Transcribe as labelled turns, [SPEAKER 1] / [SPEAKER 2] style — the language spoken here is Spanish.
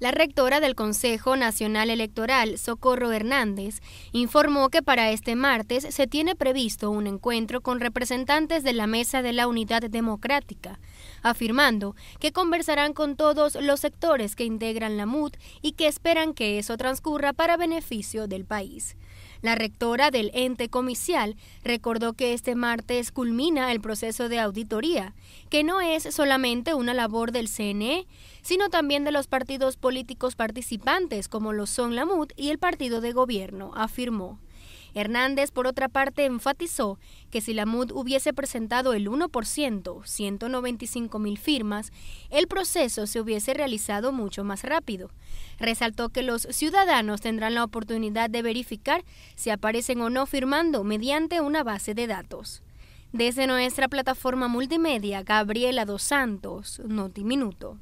[SPEAKER 1] La rectora del Consejo Nacional Electoral, Socorro Hernández, informó que para este martes se tiene previsto un encuentro con representantes de la Mesa de la Unidad Democrática, afirmando que conversarán con todos los sectores que integran la MUD y que esperan que eso transcurra para beneficio del país. La rectora del ente comicial recordó que este martes culmina el proceso de auditoría, que no es solamente una labor del CNE, sino también de los partidos políticos participantes, como lo son la MUD y el partido de gobierno, afirmó. Hernández, por otra parte, enfatizó que si la MUD hubiese presentado el 1%, 195 mil firmas, el proceso se hubiese realizado mucho más rápido. Resaltó que los ciudadanos tendrán la oportunidad de verificar si aparecen o no firmando mediante una base de datos. Desde nuestra plataforma multimedia, Gabriela Dos Santos, Notiminuto.